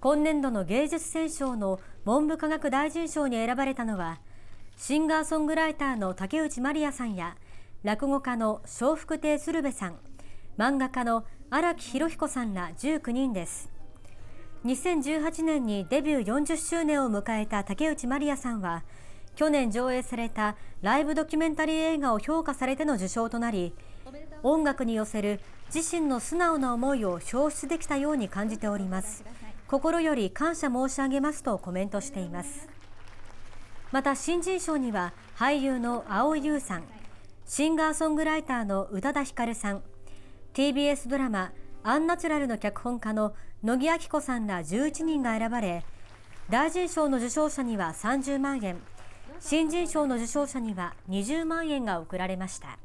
今年度の芸術選奨の文部科学大臣賞に選ばれたのはシンガーソングライターの竹内まりやさんや落語家の笑福亭鶴瓶さん漫画家の荒木博彦さんら19人です2018年にデビュー40周年を迎えた竹内まりやさんは去年上映されたライブドキュメンタリー映画を評価されての受賞となり音楽に寄せる自身の素直な思いを消出できたように感じております心より感謝申し上げますとコメントしていますまた新人賞には俳優の蒼井優さんシンガーソングライターの宇多田ヒカルさん TBS ドラマ「アンナチュラル」の脚本家の乃木明子さんら11人が選ばれ大臣賞の受賞者には30万円新人賞の受賞者には20万円が贈られました。